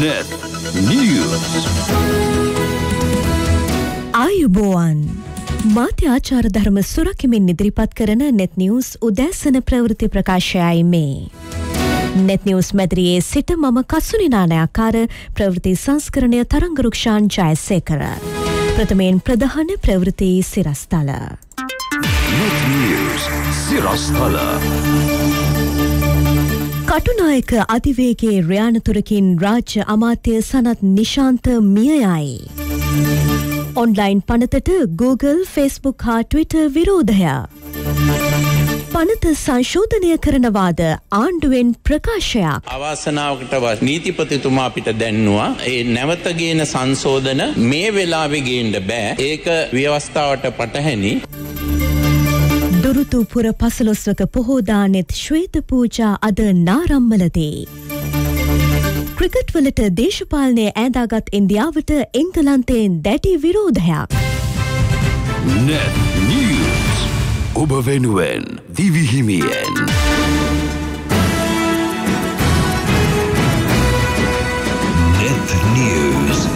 Net News. ආයුබෝවන් මාත්‍යාචාර ධර්ම සුරකිමින් ඉදිරිපත් කරන net news උදෑසන ප්‍රවෘත්ති ප්‍රකාශයයි මේ. net news මැදිරියේ සිට මම කසුනි නානාකාර ප්‍රවෘත්ති සංස්කරණය තරංගරුක්ෂාන් ජයසේකර. ප්‍රථමයෙන් ප්‍රධාන ප්‍රවෘත්ති සිරස්තල. net news සිරස්තල. කටුනායක අධිවේගේ රයානතුරකින් රාජ්‍ය අමාත්‍ය සනත් නිශාන්ත මියයයි. ඔන්ලයින් පනතට Google, Facebook හා Twitter විරෝධයා. පනත සංශෝධනය කරනවාද ආණ්ඩුවෙන් ප්‍රකාශයක්. අවාසනාවකට නීතිපතිතුමා අපිට දැන්නවා. ඒ නැවතගේන සංශෝධන මේ වෙලාවෙ ගේන්ඩ බෑ. ඒක ව්‍යවස්ථාවට පටහැනි. දුරුතුපුර පසළොස්වක පොහෝදානෙත් ශ්වේත පූජා අද නාරම්මලදේ. ක්‍රිකට්වලට දේශපාලනය ඇදාගත් ඉන්දියාවට එංගලන්තයෙන් දැටි විරෝධයක්. ඔබ වෙනුවෙන් දිවිහිමියෙන්. News.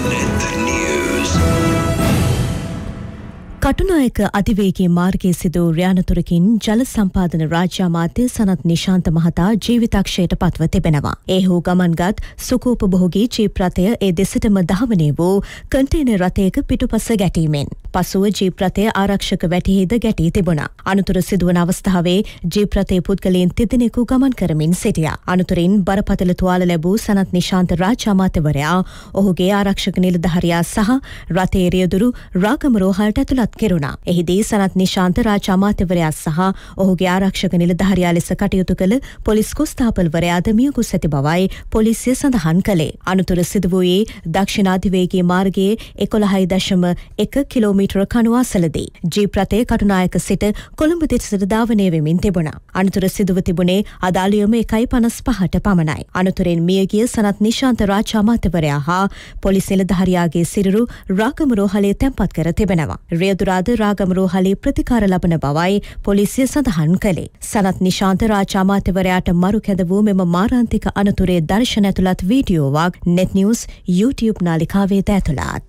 කටුනායක අධිවේගේ මාර්ගයේ සිදු ර්‍යානතුරකින් ජල සම්පාදන රාජ්‍යාමාත්‍ය සනත් නිශාන්ත මහතා ජීවිතක්ෂයට පත්ව තිබෙනවා. ඒහෝ ගමන්ගත් සුකෝපභෝගී ජීප් රථය ඒ දෙසටම දහවනය වූ කන්ටේන රථයක පිටුපස ගැටීමෙන්. පසුව ජීප්‍රතය ආරක්ෂක වැටහිද ගැටී තිබුණා. අනතුර සිදුවන අවස්ථාවේ ජීප්‍රතය පුද්ගලයෙන් තිදෙනෙකු ගමන් කරමින් සිටියා. අනතුරින් බරපතල තුවාල ලැබූ සනත් නිශාන්ත රාජාමාතවරයා ඔහුගේ ආරක්ෂක නිලධහරයා සහ රතේරියදුරු රාගමරෝහල්ට ඇතුළත් කෙරුණා. එහිදී සනත් නිශාන්ත රාජ අමාත්‍යවරයා සහ ඔහුගේ ආරක්ෂක නිලධාරියා ලෙස කටයුතු කළ පොලිස් කොස්තාපල්වරයාද මියකුස් ඇති බවයි පොලිසිය සඳහන් කළේ. අනතුර සිදු වූයේ දක්ෂිණාධිවේගේ මාර්ගයේ එකොළහයි දශම එක කිලෝමීටර කනුවාසලදී. ජීප් රථය කටුනායක සිට කොළඹ දෙසට ධාවනය වෙමින් තිබුණා. අනතුර සිදුව තිබුණේ අදාළියම එකයි පනස් පහට පමණයි. අනතුරෙන් මියගිය සනත් නිශාන්ත රාජ අමාත්‍යවරයා හා පොලිස් නිලධාරියාගේ සිරුරු රාගම රෝහලේ තැන්පත් කර තිබෙනවා. රියදුර අතුරාද රාගමරෝහලේ ප්‍රතිකාර ලබන බවයි පොලිසිය සඳහන් කළේ. සනත් නිශාන්ත රාජාමාත්‍යවරයාට මරු කැඳ වූ මෙම මාරාන්තික අනතුරේ දර්ශන ඇතුළත් වීඩියෝවක් net news YouTube නාලිකාවේ ද ඇතුළත්.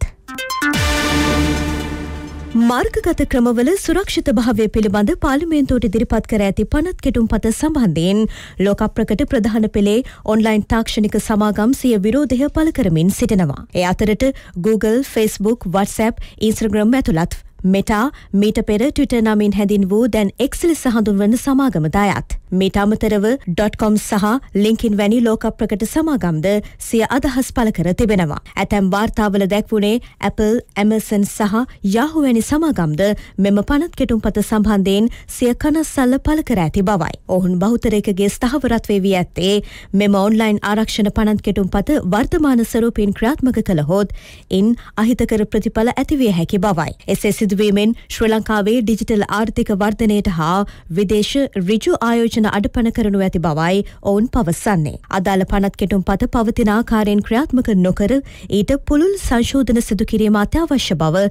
මාර්ගගත ක්‍රමවල සුරක්ෂිත භාවය පිළිබඳ පාලිමේන්තුවට ඉදිරිපත් කර ඇති පනත් කෙටුම් පත සම්බන්ධයෙන් ලෝක ප්‍රකට ප්‍රධාන පෙළේ ඔන්ලයින් තාක්ෂණික සමාගම් සිය විරෝධය පළ කරමින් සිටිනවා. ඒ අතරට Google, Facebook, WhatsApp, Instagram ඇතුළත් මෙටා මීට පෙර ට්විට නමින් හැඳින් වූ දැන් එක්සලෙස හඳුන්වන සමාගම දායත්. මිට අමතරව ඩොට්කොම් සහ ලිංකින් වැනි ලෝකප්‍රකට සමාගම්ද සිය අදහස් පළ කර තිබෙනවා. ඇතැම් වාර්තාවල දැක්වුණේ Apple, Amazon සහ Yahoo වැනි සමාගම්ද මෙම පනත් කෙටුම්පත සම්බන්ධයෙන් සිය කනස්සල්ල පළ කර ඇති බවයි. ඔවුන් බෞතරයකගේ ස්ථාවරත්වේ වී ඇත්තේ මෙම ඔන්ලයින් ආරක්ෂණ පනත් කෙටුම්පත වර්තමාන ස්වරූපයෙන් ක්‍රාත්මක කළහොත් ඉන් අහිතකර ප්‍රතිඵල ඇතිවිය හැකි බවයි. එසේ සිදුවීමෙන් ශ්‍රී ලංකාවේ ඩිජිටල් ආර්ථික වර්ධනයට හා විදේශ ඍජු ආයෝජන වචන අඩපන කරනු ඇති බවයි ඔවුන් පවසන්නේ. අදාළ පනත් කෙටුම් පත පවතින ආකාරයෙන් ක්‍රියාත්මක නොකර ඊට පුළුල් සංශෝධන සිදුකිරීම අත්‍යවශ්‍ය බව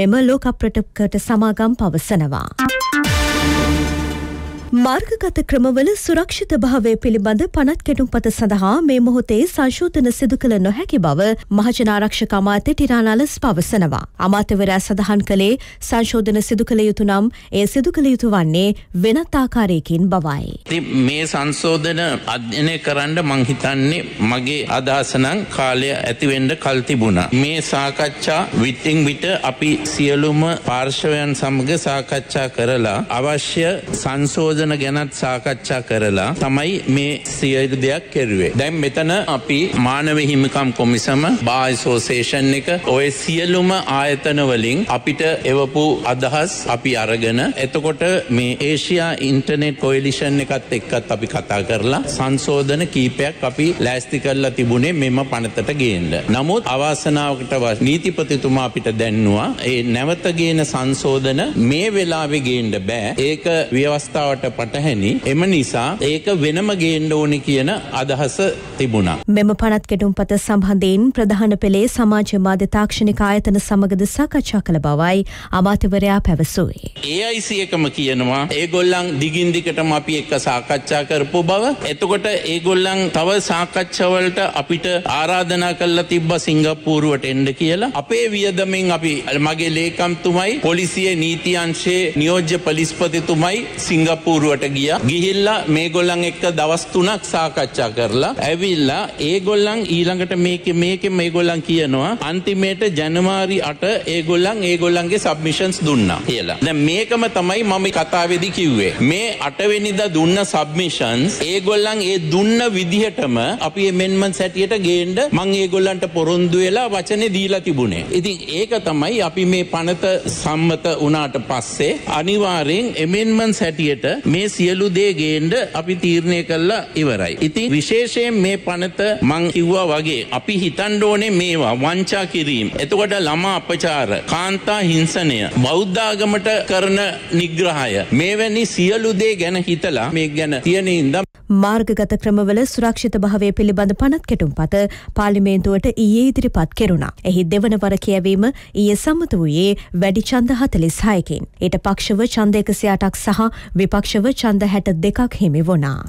මෙම ලෝක අප්‍රටකට සමාගම් පවසනවා. මාර්ගගත ක්‍රමවල සුරක්ෂිත භාවය පිළිබඳ පනත් කෙටුම්පත සඳහා මේ මොහොතේ සංශෝධන සිදු කළ නොහැකි බව මහජනාරක්ෂක අමාත්‍ය ටිරානාලස් පවසනවා. අමාත්‍යවරයා සඳහන් කළේ සංශෝධන සිදු කළ යුතු නම් එය සිදු කළ යුතු වන්නේ වෙනත් ආකාරයකින් බවයි. මේ සංශෝධන අධ්‍යයනය කරන්න මං හිතන්නේ මගේ අදහස නම් කාලය ඇතිවෙන්න කල් තිබුණා. මේ සාකච්ඡා විටින් විට අපි සියලුම පාර්ශවයන් සමග සාකච්ඡා කරලා අවශ්‍ය සංශෝධන සංවර්ධන ගැනත් සාකච්ඡා කරලා තමයි මේ සියයට දෙයක් කෙරුවේ. දැන් මෙතන අපි මානව හිමිකම් කොමිසම බායිසෝසේෂන් එක ඔය සියලුම ආයතනවලින් අපිට එවපු අදහස් අපි අරගෙන එතකොට මේ ඒෂයා ඉන්ටනෙට් කොයිලිෂන් එකත් එක්කත් අපි කතා කරලා සංශෝධන කීපයක් අපි ලෑස්ති කරලා තිබුණේ මෙම පනතට ගේන්න. නමුත් අවාසනාවකට නීතිපතිතුමා අපිට දැන්නවා ඒ නැවත ගේන සංශෝධන මේ වෙලාවෙ ගේන්න බෑ ඒක ව්‍යවස්ථාවට පටහැනි එම නිසා ඒක වෙනම ගේන්න ඕනි කියන අදහස තිබුණා. මෙම පනත් කෙටුම් පත සම්බන්ධයෙන් ප්‍රධාන පෙළේ සමාජ මාධ්‍ය තාක්ෂණික ආයතන සමගද සාකච්ඡා කළ බවයි අමාත්‍යවරයා පැවසුවේ. AIC එකම කියනවා ඒගොල්ලන් දිගින් දිගටම අපි එක්ක සාකච්ඡා කරපු බව. එතකොට ඒගොල්ලන් තව සාකච්ඡාවලට අපිට ආරාධනා කළා තිබ්බ සිංගප්පූරුවට එන්න කියලා. අපේ වියදමෙන් අපි මගේ ලේකම්තුමයි පොලිසියේ නීති අංශයේ නියෝජ්‍ය පොලිස්පතිතුමයි සිංගප්පූරුව පොළොන්නරුවට ගිය ගිහිල්ලා මේ ගොල්ලන් එක්ක දවස් තුනක් සාකච්ඡා කරලා ඇවිල්ලා ඒ ගොල්ලන් ඊළඟට මේක මේක මේ ගොල්ලන් කියනවා අන්තිමේට ජනවාරි අට ඒ ගොල්ලන් ඒ ගොල්ලන්ගේ සබ්මිෂන්ස් දුන්නා කියලා දැ මේකම තමයි මම කතාවෙදි කිව්වේ මේ අටවෙනිද දුන්න සබ්මිෂන්ස් ඒ ගොල්ලන් ඒ දුන්න විදිහටම අපි මෙන්මන් සැටියට ගේන්ඩ මං ඒ ගොල්ලන්ට පොරොන්දු වෙලා වචන දීලා තිබුණේ ඉතින් ඒක තමයි අපි මේ පනත සම්මත වනාට පස්සේ අනිවාරෙන් එමෙන්මන් සැටියට මේ සියලු දේ ගේන්න අපි තීරණය කළා ඉවරයි. ඉතින් විශේෂයෙන් මේ පනත මං කිව්වා වගේ අපි හිතන්න ඕනේ මේවා වංචා කිරීම. එතකොට ළමා අපචාර, කාන්තා හිංසනය, බෞද්ධාගමට කරන නිග්‍රහය මේවැනි සියලු දේ ගැන හිතලා මේ ගැන තියෙන ඉඳන් මාර්ගගත ක්‍රමවල සුරක්ෂිත භාවය පිළිබඳ පනත් කෙටුම් පත පාලිමේන්තුවට ඊයේ ඉදිරිපත් කෙරුණා. එහි දෙවන වර කියැවීම ඊය සම්මත වූයේ වැඩි චන්ද හතලිස් හයකින්. ඊට පක්ෂව චන්ද එකසියාටක් සහ විපක්ෂ විශේෂව චන්ද හැට දෙකක් හිමි වුණා.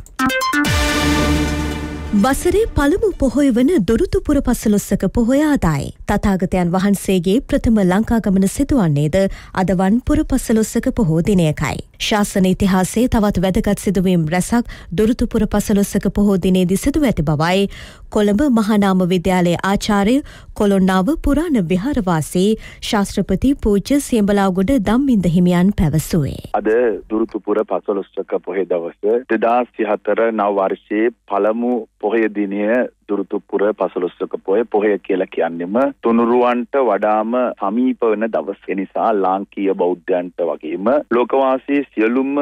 වසරේ පළමු පොහොය වන දොරතුපුර පසලොස්සක පොහොයාදායි. තතාගතයන් වහන්සේගේ ප්‍රථම ලංකාගමන සිදුවන්නේද අදවන් පුර පසලොස්සක පොහෝ දිනයකයි. ශාසන ඉතිහාසේ තවත් වැදගත් සිදුවීම් රැසක් දොරතුපුර පසලොස්සක පොහෝ දිනේදි සිදුව ඇති බවයි කොළඹ මහනාම විද්‍යාලයේ ආචාර්ය කොළොන්නාව පුරාණ විහාරවාසී ශාස්ත්‍රපති පූජ්‍ය සියඹලාගොඩ ධම්මින්ද හිමියන් පැවසුවේ. අද දුරුතුපුර පසළොස්වක පොහේ දවස දෙදස් සිහතර නව වර්ෂයේ පළමු පොහේ දිනය දුරුතුපුර පසළොස්වක පොය පොහය කියලා කියන්නෙම තුනුරුවන්ට වඩාම සමීප වෙන දවස් නිසා ලාංකීය බෞද්ධයන්ට වගේම ලෝකවාසී සියලුම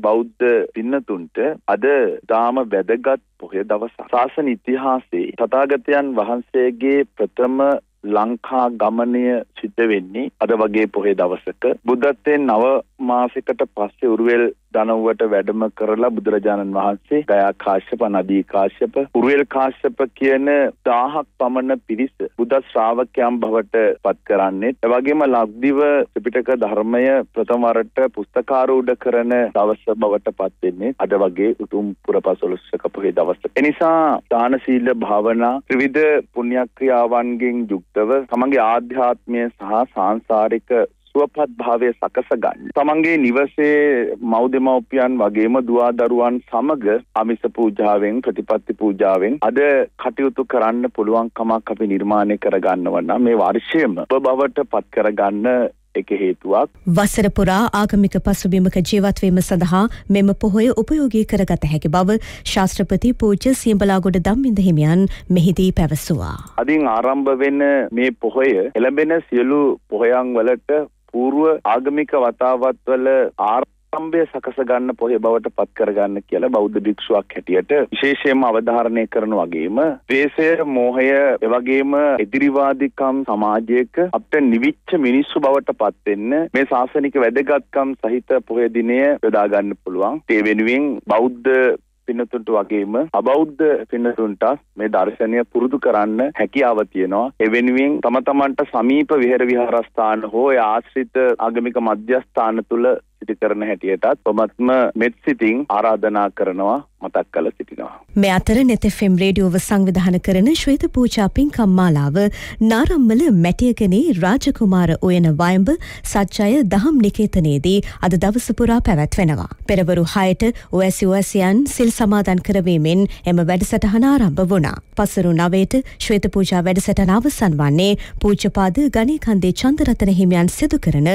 බෞද්ධ පින්නතුන්ට අද තාම වැදගත් පොහේ දවසක්. ශාසන ඉතිහාසයේ තථාගතයන් වහන්සේගේ ප්‍රථම ලංකා ගමනය සිද්ධ වෙන්නේ අද වගේ පොහේ දවසක බුද්ධත්වයෙන් නව මාසයකට පස්සේ උරුවෙල් දනව්වට වැඩම කරලා බුදුරජාණන් වහන්සේ ගයා කාශ්‍යප නදී කාශ්‍යප උරුවෙල් කාශ්‍යප කියන 1000ක් පමණ පිරිස බුද්ධ ශ්‍රාවකයන් බවට පත් කරන්නේ. ඒ වගේම ලක්දිව ත්‍රිපිටක ධර්මය ප්‍රථම වරට පුස්තකාරූඪ කරන දවස බවට පත් වෙන්නේ අද වගේ උතුම් පුරපසළොස්වක පොහේ දවස. එනිසා දාන සීල භාවනා ත්‍රිවිධ පුණ්‍යක්‍රියාවන්ගෙන් යුක්ත යුක්තව තමන්ගේ ආධ්‍යාත්මය සහ සාංසාරික සුවපත් භාවය සකස ගන්න. තමන්ගේ නිවසේ මව්දෙමව්පියන් වගේම දුවාදරුවන් සමග අමිස පූජාවෙන් ප්‍රතිපත්ති පූජාවෙන් අද කටයුතු කරන්න පුළුවන් කමක් අපි නිර්මාණය කරගන්නව නම් මේ වර්ෂයේම බවට පත් කරගන්න එක හේතුවක් වසර පුරා ආගමික පසුබිමක ජීවත්වීම සඳහා මෙම පොහොය උපයෝගී කරගත හැකි බව ශාස්ත්‍රපති පූජ්‍ය සියඹලාගොඩ ධම්මින්ද හිමියන් මෙහිදී පැවසුවා. අදින් ආරම්භ වෙන මේ පොහොය එළඹෙන සියලු පොහොයන් වලට పూర్ව ආගමික වතාවත් වල ආරම්භ ආරම්භය සකස ගන්න පොහේ බවට පත් කරගන්න කියලා බෞද්ධ භික්ෂුවක් හැටියට විශේෂයෙන්ම අවධාරණය කරන වගේම ද්වේෂය, මෝහය, එවැගේම එදිරිවාදිකම් සමාජයක අපට නිවිච්ච මිනිස්සු බවට පත් වෙන්න මේ ශාසනික වැදගත්කම් සහිත පොහේ දිනය යොදා ගන්න පුළුවන්. ඒ වෙනුවෙන් බෞද්ධ පින්නතුන්ට වගේම අබෞද්ධ පින්නතුන්ට මේ දර්ශනය පුරුදු කරන්න හැකියාව තියෙනවා. එවෙනුවෙන් තම තමන්ට සමීප විහෙර විහාරස්ථාන හෝ ආශ්‍රිත ආගමික මධ්‍යස්ථාන තුල සිටි කරන හැටියටත් කොමත්ම මෙත් සිතින් ආරාධනා කරනවා මතක් කළ සිටිනවා. මේ අතර නෙතෙෆම් රේඩියෝව සංවිධාන කරන ශ්වේත පූජා පින්කම් මාලාව නාරම්මල මැටියකනේ රාජකුමාර ඔයන වයඹ සච්ඡය දහම් නිකේතනයේදී අද දවස පුරා පැවැත්වෙනවා. පෙරවරු 6ට OSOSයන් සිල් සමාදන් කරවීමෙන් එම වැඩසටහන ආරම්භ වුණා. පසරු 9ට ශ්වේත පූජා වැඩසටහන අවසන් වන්නේ පූජ්‍යපාද ගණේකන්දේ චන්දරතන හිමියන් සිදු කරන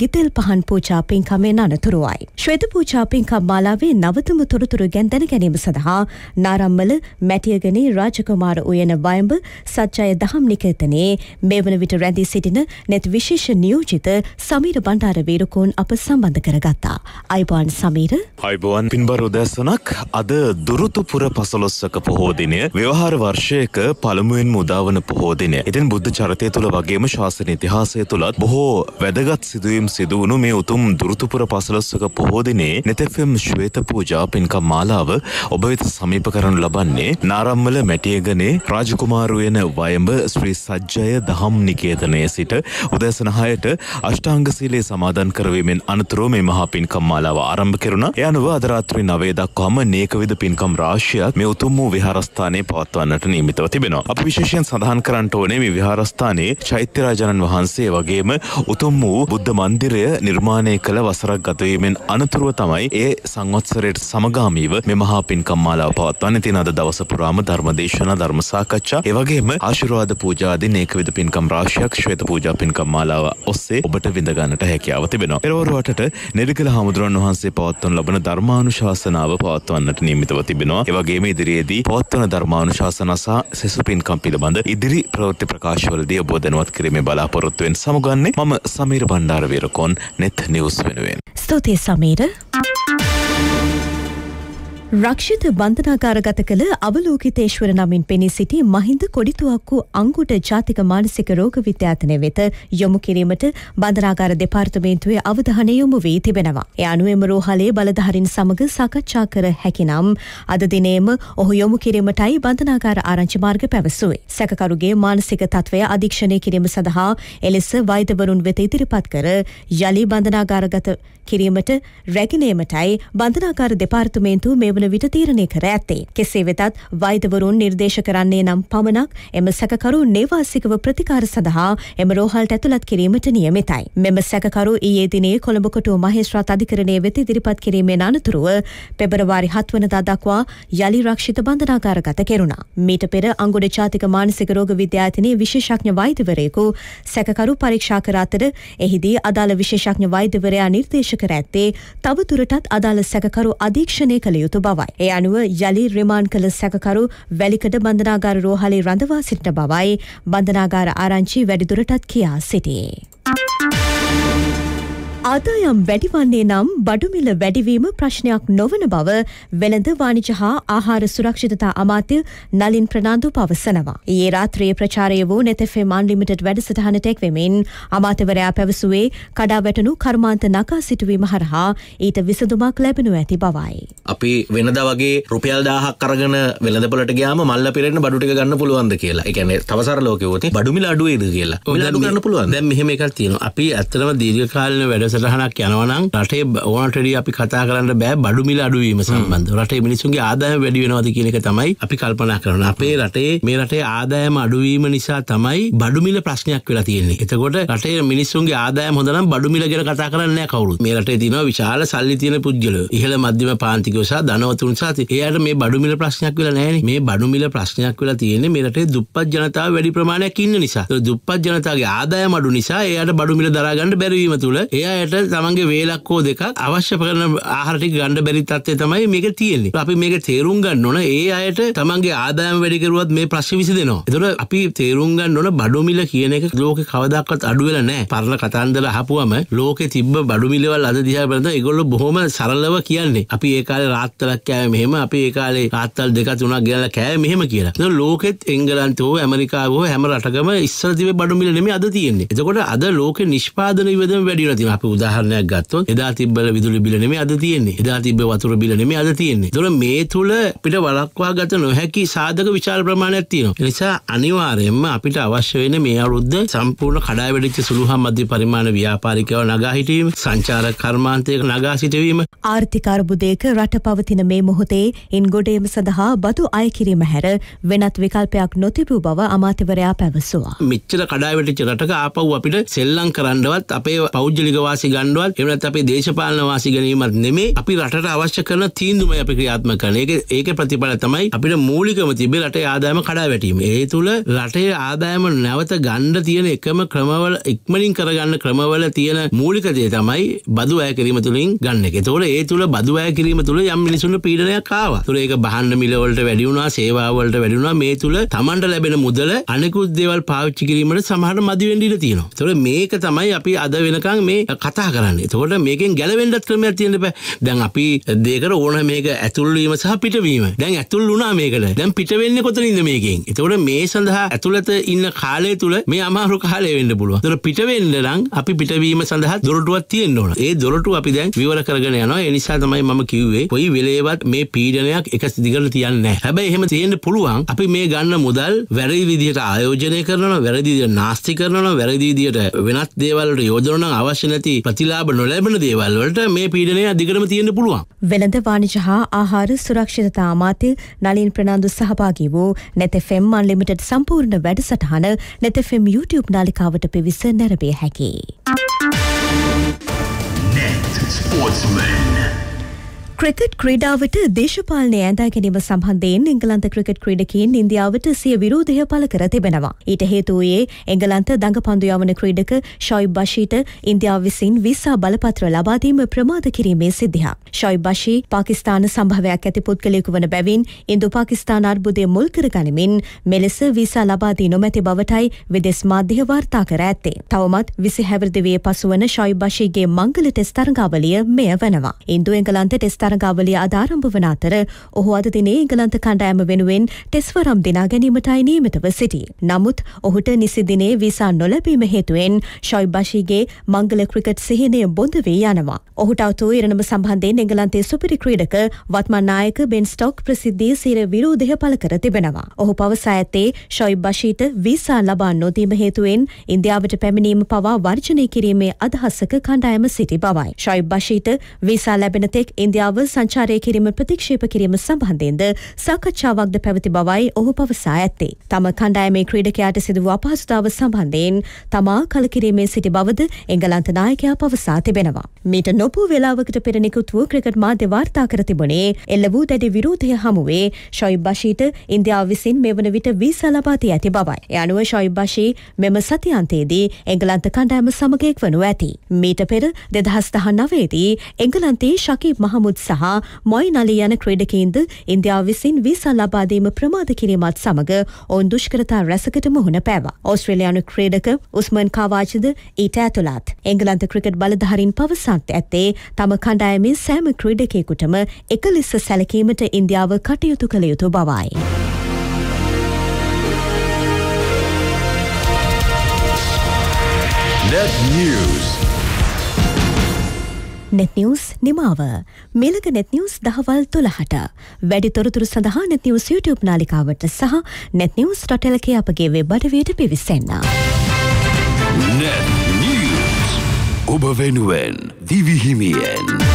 ගිතෙල් පහන් පූජා පින්කමෙන් අනතුරුවයි. ශ්වේත පූජා පින්කම් මාලාවේ නවතම තොරතුරු ගැන දැන ගැනීම සඳහා නාරම්මල මැටියගනේ රාජකුමාර උයන වයඹ සච්ඡය දහම් නිකේතනයේ මේවන විට රැඳී සිටින net විශේෂ නියෝජිත සමීර බණ්ඩාර වීරකෝන් අප සම්බන්ධ කරගත්තා. අයිබෝන් සමීර. අයිබෝන් පින්බර උදෑසනක් අද දුරුතුපුර පසළොස්වක පොහෝ දිනය ව්‍යවහාර වර්ෂයක පළමුවෙන් මුදාවන පොහෝ දිනය. ඉතින් බුද්ධ චරිතය තුළ වගේම ශාසන ඉතිහාසය තුළත් බොහෝ වැදගත් සිදුවීම් සිදුවුණු මේ උතුම් දුරුතුපුර පසළොස්වක පොහෝදිනේ නෙතෙෆම් ශ්වේත පූජා පින්කම් මාලාව ඔබ වෙත සමීප කරනු ලබන්නේ නාරම්මල මැටියගනේ රාජකුමාරු එන වයඹ ශ්‍රී සජ්ජය දහම් නිකේතනයේ සිට උදෑසන 6ට අෂ්ටාංග සීලය සමාදන් කරවීමෙන් අනතුරුව මේ මහා පින්කම් මාලාව ආරම්භ කෙරුණා. ඒ අනුව අද රාත්‍රී 9 දක්වාම නේකවිද පින්කම් රාශියක් මේ උතුම් වූ විහාරස්ථානයේ පවත්වන්නට නියමිතව තිබෙනවා. අපි විශේෂයෙන් සඳහන් කරන්න ඕනේ මේ විහාරස්ථානයේ චෛත්‍යරාජානන් වහන්සේ වගේම උතුම් වූ බුද්ධ මන්දිරය නිර්මාණය කළ වසරක් ගතවීමෙන් අනතුරුව තමයි ඒ සංවත්සරයට සමගාමීව මේ මහා පින්කම් මාලාව පවත්වා පවත්වන්න තින අද දවස පුරාම ධර්මදේශන ධර්ම සාකච්ඡා එවගේම ආශිර්වාද පූජාදීන් ඒකවිධ පින්කම් රාශියක් ශ්වේත පූජා පින්කම් මාලාව ඔස්සේ ඔබට විඳගන්නට හැකියාව තිබෙනවා. පෙරවරු වටට නෙළුගල හාමුදුරන් වහන්සේ පවත්වන ලබන ධර්මානුශාසනාව පවත්වන්නට නියමිතව තිබෙනවා. එවගේම ඉදිරියේදී පවත්වන ධර්මානුශාසන සහ සෙසු පින්කම් පිළිබඳ ඉදිරි ප්‍රවෘත්ති ප්‍රකාශවලදී ඔබ දැනුවත් කිරීමේ බලාපොරොත්තුවෙන් සමුගන්නේ මම සමීර බණ්ඩාර වීරකෝන් net news වෙනුවෙන්. ස්තුතියි සමීර. Thank you. රක්ෂිත බන්ධනාකාරගත කළ අවලෝකිතේශ්වර නමින් පෙනී සිටි මහින්ද කොඩිතුවක්කු අංගුට ජාතික මානසික රෝග විද්‍යාතනය වෙත යොමු කිරීමට බන්ධනාකාර දෙපාර්තමේන්තුවේ අවධානය යොමු වී තිබෙනවා. එය අනුවෙම රෝහලේ බලධාරින් සමග සාකච්ඡා කර හැකිනම් අද දිනේම ඔහු යොමු කිරීමටයි බන්ධනාකාර ආරංචි මාර්ග පැවසුවේ. සැකකරුගේ මානසික තත්ත්වය අධීක්ෂණය කිරීම සඳහා එලෙස වෛද්‍යවරුන් වෙත ඉදිරිපත් කර යළි බන්ධනාකාරගත කිරීමට රැගෙනීමටයි බන්ධනාකාර දෙපාර්තමේන්තුව මේ වන වන විට තීරණය කර ඇත්තේ. කෙසේ වෙතත් වෛදවරුන් නිර්දේශ කරන්නේ නම් පමණක් එම සැකකරු නේවාසිකව ප්‍රතිකාර සඳහා එම රෝහල්ට ඇතුළත් කිරීමට නියමිතයි. මෙම සැකකරු ඊයේ දිනේ කොළඹ කොටුව මහේස්ත්‍රාත් අධිකරණයේ වෙත ඉදිරිපත් කිරීමෙන් අනතුරුව පෙබරවාරි 7 වනදා දක්වා යලි රක්ෂිත බන්ධනාගාරගත කෙරුණා. මීට පෙර අංගොඩ ජාතික මානසික රෝග විද්‍යාලයේ විශේෂඥ වෛද්‍යවරයෙකු සැකකරු පරීක්ෂා කර අතර එහිදී අදාළ විශේෂඥ වෛද්‍යවරයා නිර්දේශ කර ඇත්තේ තවදුරටත් අදාළ සැකකරු අධීක්ෂණය කළ යුතු බව. බවයි. ඒ අනුව යළි රිමාන්ඩ් කළ සැකකරු වැලිකඩ බන්ධනාගාර රෝහලේ රඳවා සිටින බවයි බන්ධනාගාර ආරංචි වැඩිදුරටත් කියා සිටියේ. ආදායම් වැඩිවන්නේ නම් බඩුමිල වැඩිවීම ප්‍රශ්නයක් නොවන බව වෙළඳ වාණිජ හා ආහාර සුරක්ෂිතතා අමාත්‍ය නලින් ප්‍රනාන්දු පවසනවා. ඒ රාත්‍රියේ ප්‍රචාරය වූ නෙතෙෆෙම් අන්ලිමිටඩ් වැඩසටහනට එක්වෙමින් අමාත්‍යවරයා පැවසුවේ කඩාවැටුණු කර්මාන්ත නකා සිටුවීම හරහා ඊට විසඳුමක් ලැබෙනු ඇති බවයි. අපි වෙනද වගේ රුපියල් දාහක් කරගෙන වෙළඳපොලට ගියාම මල්ල පිරෙන්න බඩු ටික ගන්න පුළුවන්ද කියලා. ඒ කියන්නේ තව සරලව කිව්වොත් බඩු මිල අඩු වෙයිද කියලා. මිල අඩු කරන්න පුළුවන්. දැන් මෙහෙම එකක් තියෙනවා. අපි ඇත්තටම දීර්ඝ කාලින වැඩ වැඩසටහනක් යනවනම් රටේ ඕනටඩිය අපි කතා කරන්න බෑ බඩු මිල අඩුවීම සම්බන්ධ රටේ මිනිසුන්ගේ ආදායම වැඩි වෙනවද කියන එක තමයි අපි කල්පනා කරන අපේ රටේ මේ රටේ ආදායම අඩුවීම නිසා තමයි බඩුමිල ප්‍රශ්නයක් වෙලා තියෙන්නේ එතකොට රටේ මිනිස්සුන්ගේ ආදායම හොඳනම් බඩුමිල ගැන කතා කරන්න කවුරුත් මේ රටේ තියෙනවා විශාල සල්ලි තියෙන පුද්ගල ඉහළ මධ්‍යම පාන්තිකයෝ සහ ධනවතුන් සහ එයාට මේ බඩුමිල ප්‍රශ්නයක් වෙලා නැහැනේ මේ බඩුමිල ප්‍රශ්නයක් වෙලා තියෙන්නේ මේ රටේ දුප්පත් ජනතාව වැඩි ප්‍රමාණයක් ඉන්න නිසා දුප්පත් ජනතාවගේ ආදායම අඩු නිසා එයාට බඩුමිල දරාගන්න බැරි වීම තුළ එයා අයට තමන්ගේ වේලක්කෝ දෙකක් අවශ්‍ය කරන ආහරටික ගණඩ බැරි තත්වය තමයි මේක තියෙන්නේ අපි මේක තේරුම් ගන්න ඕන ඒ අයට තමන්ගේ ආදායම් වැඩිකරුවත් මේ ප්‍රශ් විසි දෙනවා එතොට අපි තේරුම් ගන්න ඕන බඩුමිල කියන එක ලෝක කවදක්වත් අඩුවෙල නෑ පරණ කතන්දර හපුුවම ලෝක තිබ බඩුමිලවල් අද දිහා බලද එගොල්ල බොහොම සරලව කියන්නේ අපි ඒකාල රාත්තලක් කෑ මෙහෙම අපි ඒකාලේ රාත්තල් දෙක තුනක් ගැල කෑ මෙහෙම කියලා ලෝකෙත් එංගලන්තෝ ඇමරිකාව හැම රටකම ඉස්සරතිව බඩුමිල නෙම අද තියෙන්නේ එතකොට අද ලෝක නිෂ්පාදන විදම වැඩිනතිම අප උදාහරණයක් ගත්තොත් එදා තිබ්බ විදුලි බිල නෙමෙයි අද තියෙන්නේ. එදා තිබ්බ වතුර බිල නෙමෙයි අද තියෙන්නේ. ඒතොර මේ තුල අපිට වළක්වා ගත නොහැකි සාධක විශාල ප්‍රමාණයක් තියෙනවා. ඒ නිසා අනිවාර්යයෙන්ම අපිට අවශ්‍ය වෙන මේ අවුරුද්ද සම්පූර්ණ කඩාය වැඩිච්ච සුළුහා මධ්‍ය පරිමාණ ව්‍යාපාරිකයව නගා හිටවීම, සංචාරක කර්මාන්තයක නගා සිටවීම, ආර්ථික අර්බුදයක රට පවතින මේ මොහොතේ ඉන් ගොඩේම සඳහා බදු අය කිරීම හැර වෙනත් විකල්පයක් නොතිබූ බව අමාත්‍යවරයා පැවසුවා. මෙච්චර කඩාය වැඩිච්ච රටක ආපහු අපිට සෙල්ලම් කරන්නවත් අපේ පෞද්ගලික වාසි වාසි ගණ්ඩුවල් එමනත් අපේ දේශපාලන වාසි ගැනීමත් නෙමේ අපි රටට අවශ්‍ය කරන තීන්දුම අපි ක්‍රියාත්ම කරන එක ඒක ප්‍රතිඵල තමයි අපිට මූලිකම තිබේ රටේ ආදායම කඩා වැටීම. ඒ තුළ රටේ ආදායම නැවත ගණ්ඩ තියෙන එකම ක්‍රමවල ඉක්මනින් කරගන්න ක්‍රමවල තියෙන මූලික දේ තමයි බදු අය කිරීම තුළින් ගන්න එක. ඒතකොට ඒ තුළ බදු අය කිරීම තුළ යම් මිනිසුන්ට පීඩනයක් ආවා. තුළ ඒක බහන්න මිලවලට වැඩි වුණා, සේවාවලට වැඩි වුණා. මේ තුළ Tamanට ලැබෙන මුදල අනිකුත් දේවල් පාවිච්චි කිරීමට සමහර මදි වෙන්න ඉඩ තියෙනවා. ඒතකොට මේක තමයි අපි අද වෙනකන් මේ කතා කරන්න එතකොට මේකෙන් ගැලවෙන්ඩත් ක්‍රම ඇතියෙන බ දැන් අපි දෙකට ඕන මේක ඇතුල්වීම සහ පිටවීම දැන් ඇතුල් වුණා මේකට දැන් පිටවෙන්න කොතනින්ද මේකින් එතකොට මේ සඳහා ඇතුළත ඉන්න කාලය තුළ මේ අමාරු කාලය වෙන්න පුළුව තොර පිටවෙන්න නම් අපි පිටවීම සඳහා දොරටුවත් තියෙන්න්න ඕන ඒ දොරටු අපි දැන් විවර කරගෙන යනවා එනිසා තමයි මම කිව්වේ පොයි වෙලේවත් මේ පීඩනයක් එක දිගට තියන්න හැබැයි එහෙම තියෙන්න්න පුළුවන් අපි මේ ගන්න මුදල් වැරදි විදිහට ආයෝජනය කරන වැරදිදිය නාස්ති කරන වැරදිදියට වෙනත් දේවල්ට යෝජනන අවශ්‍ය නැති ප්‍රතිලාබ නොලැබන දේවල්වලට මේ පීඩනය අධිකරම තියෙන පුළුවන්. වෙළඳ වානිජ හා ආහාර සුරක්ෂිතතා අමාත්‍ය නලින් ප්‍රනාන්දු සහභාගී වූ නැතෆෙම් අන්ලිමිටඩ් සම්පූර්ණ වැඩසටහන නැතෆෙම් YouTube නාලිකාවට පිවිස නැරඹිය හැකි. Net Sportsman. ක්‍රිකට් ක්‍රීඩාවට දේශපාලනය ඇඳා ගැනීම සම්බන්ධයෙන් එංගලන්ත ක්‍රිකට් ක්‍රීඩකයන් ඉන්දියාවට සිය විරෝධය පළ කර තිබෙනවා. ඊට හේතු වූයේ එංගලන්ත දඟපන්දු යවන ක්‍රීඩක ෂොයිබ් බෂීට ඉන්දියාව විසින් විසා බලපත්‍ර ලබා දීම ප්‍රමාද කිරීමේ සිද්ධිය. ෂොයිබ් බෂී පාකිස්තාන සම්භවයක් ඇති පුද්ගලයෙකු වන බැවින් ඉන්දු පාකිස්තාන අර්බුදය මුල් කර ගනිමින් මෙලෙස විසා ලබා දී නොමැති බවටයි විදෙස් මාධ්‍ය වාර්තා කර ඇත්තේ. තවමත් 20 හැවිරිදි වයේ පසුවන ෂොයිබ් බෂීගේ මංගල ටෙස්ට් තරඟාවලිය මෙය වෙනවා. ඉන්දු එංගලන්ත ටෙස්ට් තරගාවලිය අද ආරම්භ වන අතර ඔහු අද දිනේ එංගලන්ත කණ්ඩායම වෙනුවෙන් ටෙස්වරම් වරම් දිනා ගැනීමටයි නියමිතව සිටි. නමුත් ඔහුට නිසි දිනේ විසා නොලැබීම හේතුවෙන් ශොයි බෂීගේ මංගල ක්‍රිකට් සිහිනය බොඳ වී යනවා. ඔහුට අවතු ඉරණම සම්බන්ධයෙන් එංගලන්තයේ සුපිරි ක්‍රීඩක වත්මන් නායක බෙන් ස්ටොක් ප්‍රසිද්ධියේ සිර විරෝධය පළ කර තිබෙනවා. ඔහු පවසා ඇත්තේ ශොයි බෂීට විසා ලබා නොදීම හේතුවෙන් ඉන්දියාවට පැමිණීම පවා වර්ජනය කිරීමේ අදහසක කණ්ඩායම සිටි බවයි. ශොයි බෂීට විසා ලැබෙන තෙක් ඉන්දියාව ක්‍රියාව සංචාරය කිරීම ප්‍රතික්ෂේප කිරීම සම්බන්ධයෙන්ද සාකච්ඡාවක්ද පැවති බවයි ඔහු පවසා ඇත්තේ. තම කණ්ඩායමේ ක්‍රීඩකයාට සිදුව අපහසුතාව සම්බන්ධයෙන් තමා කලකිරීමේ සිටි බවද එංගලන්ත නායකයා පවසා තිබෙනවා. මීට නොපු වෙලාවකට පෙර නිකුත් වූ ක්‍රිකට් මාධ්‍ය වාර්තා කර තිබුණේ එල්ල වූ දැඩි විරෝධය හමුවේ ශොයිබ් බෂීට ඉන්දියාව විසින් මෙවන විට වීසා ලබා දී ඇති බවයි. ඒ අනුව ශොයිබ් බෂී මෙම සතියන්තයේදී එංගලන්ත කණ්ඩායම සමගයෙක් වනු ඇති. මීට පෙර දෙදහස් දහ නවේදී එංගලන්තේ ශකීබ් මහමුද් සහ මොයින් අලි යන ක්‍රීඩකයින්ද ඉන්දියාව විසින් වීසා ලබාදීම ප්‍රමාද කිරීමත් සමඟ ඔවුන් දුෂ්කරතා රැසකට මුහුණ පෑවා. ඔස්ට්‍රේලයානු ක්‍රීඩක උස්මන් කාවාචද ඊට ඇතුළත්. එංගලන්ත ක්‍රිකට් බලධහරින් පවසත් ඇත්තේ තම කණ්ඩායමින් සෑම ක්‍රීඩකයකුටම එක ලෙස්ස සැලකීමට ඉන්දියාව කටයුතු කළ යුතු බවයි. Net News. නැත්නිවස් නිමාව මෙලක නැත්නිවස් දහවල් තුළහට වැඩි තොරතුරු සඳහා නැතිවස් YouTube නාලිකාවට සහ නැත්නිවස් ටොටලකේ අපගේ වෙබ්බඩවයට පිවිසන්න. ඔබ වෙනුවෙන් දිවිහිමියෙන්.